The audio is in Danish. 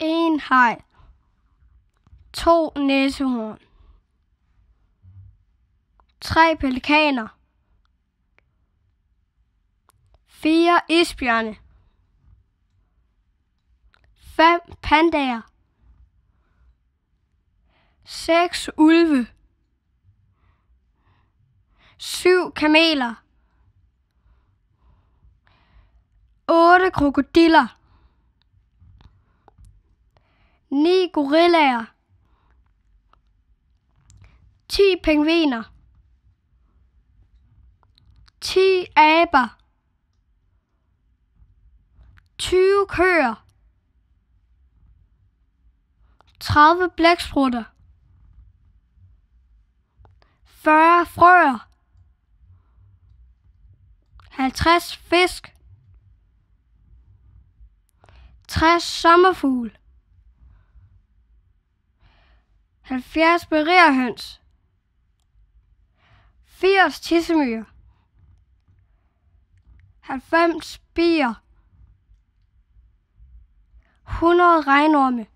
en hej, to næsehorn, tre pelikaner, fire isbjørne, fem pandager, seks ulve, syv kameler, otte krokodiller, 9 gorillaer, 10 pingviner, 10 aber, 20 køer, 30 blæksprutter, 40 frøer, 50 fisk, 60 sommerfugle, 70 bererhøns, 80 tissemyrer, 90 bier, 100 regnorme.